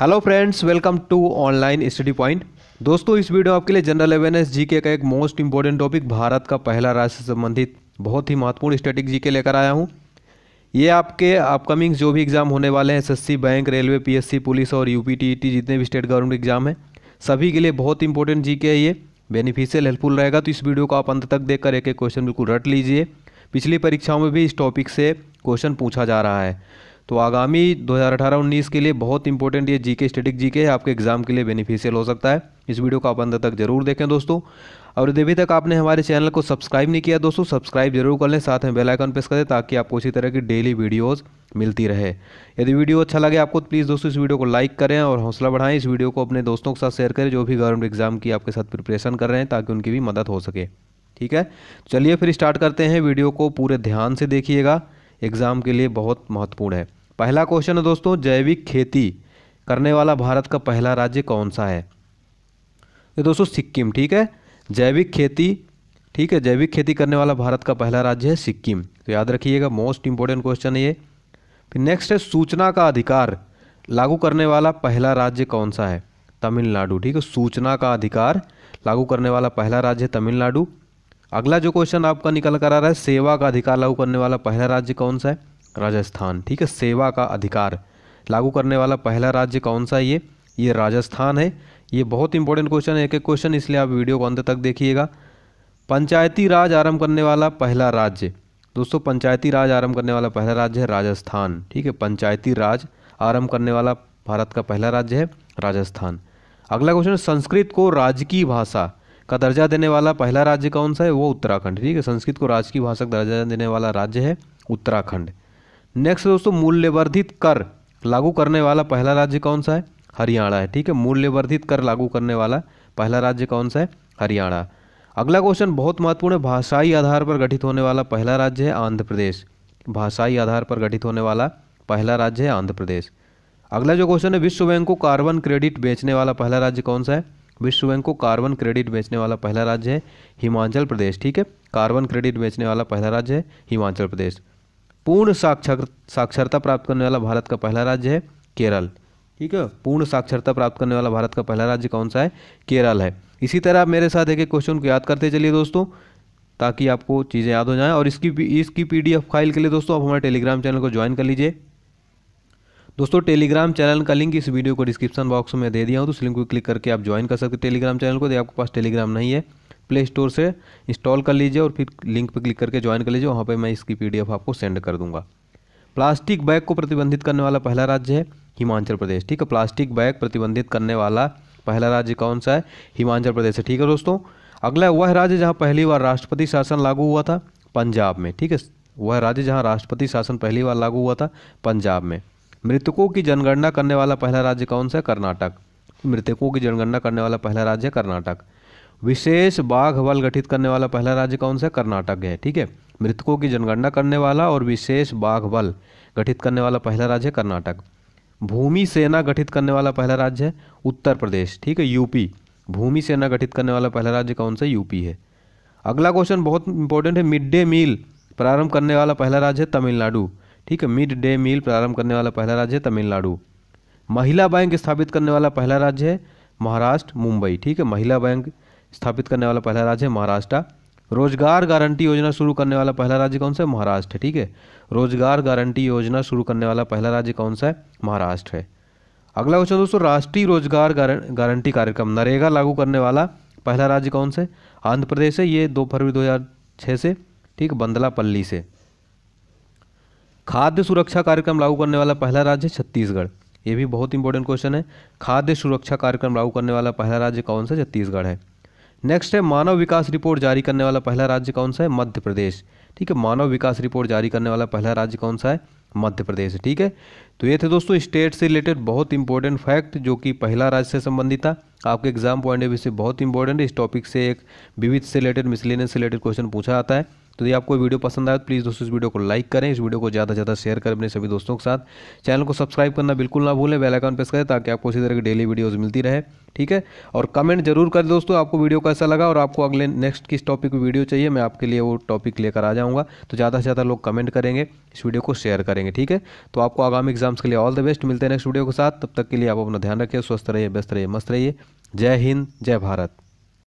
hello friends welcome to online study point दोस्तों इस video आपके लिए जनरल अवेयरनेस जीके का एक मोस्ट इंपॉर्टेंट टॉपिक भारत का पहला राज्य से संबंधित बहुत ही महत्वपूर्ण जी जीके लेकर आया हूं ये आपके अपकमिंग जो भी एग्ज़ाम होने वाले हैं SSC bank railway P police और यूपीटीईटी e जितने भी स्टेट गवर्नमेंट एग्जाम हैं सभी के लिए बहुत इंपॉर्टेंट जी है ये बेनिफिशियल हेल्पफुल रहेगा तो इस वीडियो को आप अंत तक देखकर एक एक क्वेश्चन बिल्कुल रट लीजिए पिछली परीक्षाओं में भी इस टॉपिक से क्वेश्चन पूछा जा रहा है तो आगामी 2018-19 के लिए बहुत इंपॉर्टेंट ये जीके स्टेटिक जीके है आपके एग्जाम के लिए बेनिफिशियल हो सकता है इस वीडियो को आप अंदर तक जरूर देखें दोस्तों और यदि अभी तक आपने हमारे चैनल को सब्सक्राइब नहीं किया दोस्तों सब्सक्राइब जरूर कर लें साथ में बेलाइकन प्रेस करें ताकि आपको इसी तरह की डेली वीडियोज़ मिलती रहे यदि वीडियो अच्छा लगे आपको तो प्लीज़ दोस्तों इस वीडियो को लाइक करें और हौसला बढ़ाएं इस वीडियो को अपने दोस्तों के साथ शेयर करें जो भी गवर्नमेंट एग्जाम की आपके साथ प्रिपरेशन कर रहे हैं ताकि उनकी भी मदद हो सके ठीक है चलिए फिर स्टार्ट करते हैं वीडियो को पूरे ध्यान से देखिएगा एग्ज़ाम के लिए बहुत महत्वपूर्ण है पहला क्वेश्चन है दोस्तों जैविक खेती करने वाला भारत का पहला राज्य कौन सा है ये दोस्तों सिक्किम ठीक है जैविक खेती ठीक है जैविक खेती करने वाला भारत का पहला राज्य है सिक्किम तो याद रखिएगा मोस्ट इंपॉर्टेंट क्वेश्चन है ये फिर नेक्स्ट है सूचना का अधिकार लागू करने वाला पहला राज्य कौन सा है तमिलनाडु ठीक है सूचना का अधिकार लागू करने वाला पहला राज्य है तमिलनाडु अगला जो क्वेश्चन आपका निकल कर आ रहा है सेवा का अधिकार लागू करने वाला पहला राज्य कौन सा है राजस्थान ठीक है सेवा का अधिकार लागू करने वाला पहला राज्य कौन सा है ये ये राजस्थान है ये बहुत इंपॉर्टेंट क्वेश्चन है एक एक क्वेश्चन इसलिए आप वीडियो को अंत तक देखिएगा पंचायती राज आरंभ करने वाला पहला राज्य दोस्तों पंचायती राज आरंभ करने वाला पहला राज्य है राजस्थान ठीक है पंचायती राज आरंभ करने वाला भारत का पहला राज्य है राजस्थान अगला क्वेश्चन संस्कृत को राजकीय भाषा का दर्जा देने वाला पहला राज्य कौन सा है वो उत्तराखंड ठीक है संस्कृत को राजकीय भाषा का दर्जा देने वाला राज्य है उत्तराखंड नेक्स्ट दोस्तों मूल्यवर्धित कर लागू करने वाला पहला राज्य कौन सा है हरियाणा है ठीक है मूल्यवर्धित कर लागू करने वाला पहला राज्य कौन सा है हरियाणा अगला क्वेश्चन बहुत महत्वपूर्ण है भाषाई आधार पर गठित होने वाला पहला राज्य है आंध्र प्रदेश भाषाई आधार पर गठित होने वाला पहला राज्य है आंध्र प्रदेश अगला जो क्वेश्चन है विश्व बैंक को कार्बन क्रेडिट बेचने वाला पहला राज्य कौन सा है विश्व बैंक को कार्बन क्रेडिट बेचने वाला पहला राज्य है हिमाचल प्रदेश ठीक है कार्बन क्रेडिट बेचने वाला पहला राज्य है हिमाचल प्रदेश पूर्ण साक्षर साक्षरता प्राप्त करने वाला भारत का पहला राज्य है केरल ठीक है पूर्ण साक्षरता प्राप्त करने वाला भारत का पहला राज्य कौन सा है केरल है इसी तरह आप मेरे साथ एक एक क्वेश्चन को याद करते चलिए दोस्तों ताकि आपको चीज़ें याद हो जाएं और इसकी इसकी एफ फाइल के लिए दोस्तों आप हमारे टेलीग्राम चैनल को ज्वाइन कर लीजिए दोस्तों टेलीग्राम चैनल का लिंक इस वीडियो को डिस्क्रिप्शन बॉक्स में दे दिया हूँ तो उस लिंक को क्लिक करके आप ज्वाइन कर सकते टेलीग्राम चैनल को यदि तो आपके पास टेलीग्राम नहीं है प्ले स्टोर से इंस्टॉल कर लीजिए और फिर लिंक पर क्लिक करके ज्वाइन कर लीजिए वहाँ पर मैं इसकी पी आपको सेंड कर दूँगा प्लास्टिक बैग को प्रतिबंधित करने वाला पहला राज्य है हिमाचल प्रदेश ठीक है प्लास्टिक बैग प्रतिबंधित करने वाला पहला राज्य कौन सा है हिमाचल प्रदेश है ठीक है दोस्तों अगला वह राज्य जहाँ पहली बार राष्ट्रपति शासन लागू हुआ था पंजाब में ठीक है वह राज्य जहाँ राष्ट्रपति शासन पहली बार लागू हुआ था पंजाब में मृतकों की जनगणना करने वाला पहला राज्य कौन सा है कर्नाटक मृतकों की जनगणना करने वाला पहला राज्य है कर्नाटक विशेष बाघ बल गठित करने वाला पहला राज्य कौन सा कर्नाटक है ठीक है मृतकों की जनगणना करने वाला और विशेष बाघ बल गठित करने वाला पहला राज्य है कर्नाटक भूमि सेना गठित करने वाला पहला राज्य है उत्तर प्रदेश ठीक है यूपी भूमि सेना गठित करने वाला पहला राज्य कौन सा यूपी है अगला क्वेश्चन बहुत इंपॉर्टेंट है मिड डे मील प्रारंभ करने वाला पहला राज्य है तमिलनाडु ठीक है मिड डे मील प्रारंभ करने वाला पहला राज्य है तमिलनाडु महिला बैंक स्थापित करने वाला पहला राज्य है महाराष्ट्र मुंबई ठीक है महिला बैंक स्थापित करने वाला पहला राज्य है महाराष्ट्र रोजगार गारंटी योजना शुरू करने वाला पहला राज्य कौन सा है महाराष्ट्र है ठीक है रोजगार गारंटी योजना शुरू करने वाला पहला राज्य कौन सा है महाराष्ट्र है अगला क्वेश्चन दोस्तों राष्ट्रीय रोजगार गारंटी कार्यक्रम नरेगा लागू करने वाला पहला राज्य कौन है आंध्र प्रदेश है ये दो फरवरी दो से ठीक बंदलापल्ली से खाद्य सुरक्षा कार्यक्रम लागू करने वाला पहला राज्य है छत्तीसगढ़ ये भी बहुत इंपॉर्टेंट क्वेश्चन है खाद्य सुरक्षा कार्यक्रम लागू करने वाला पहला राज्य कौन सा छत्तीसगढ़ है नेक्स्ट है मानव विकास रिपोर्ट जारी करने वाला पहला राज्य कौन सा है मध्य प्रदेश ठीक है मानव विकास रिपोर्ट जारी करने वाला पहला राज्य कौन सा है मध्य प्रदेश ठीक है तो ये थे दोस्तों स्टेट से रिलेटेड बहुत इंपॉर्टेंट फैक्ट जो कि पहला राज्य से संबंधित था आपके एग्जाम पॉइंट ऑफ व्यू से बहुत इंपॉर्टेंट इस टॉपिक से एक विविध से रिलेटेड मिसलिनियस से रिलेटेड क्वेश्चन पूछा आता है तो यदि आपको वीडियो पसंद आए तो प्लीज़ दोस्तों इस वीडियो को लाइक करें इस वीडियो को ज़्यादा से ज़्यादा शेयर करें अपने सभी दोस्तों के साथ चैनल को सब्सक्राइब करना बिल्कुल ना भूलें बेलाइकन प्रेस करें ताकि आपको इसी तरह की डेली वीडियोज़ मिलती रहे ठीक है और कमेंट जरूर करें दोस्तों आपको वीडियो कैसा लगा और आपको अगले नेक्स्ट किस टॉपिक की वीडियो चाहिए मैं आपके लिए वो टॉपिक लेकर आ जाऊँगा तो ज़्यादा से ज़्यादा लोग कमेंट करेंगे इस वीडियो को शेयर करेंगे ठीक है तो आपको आगामी एग्जाम्स के लिए ऑल द बेस्ट मिलते हैं नेक्स्ट वीडियो के साथ तब तक के लिए आप अपना ध्यान रखिए स्वस्थ रहिए व्यस्त रहिए मस्त रहिए जय हिंद जय भारत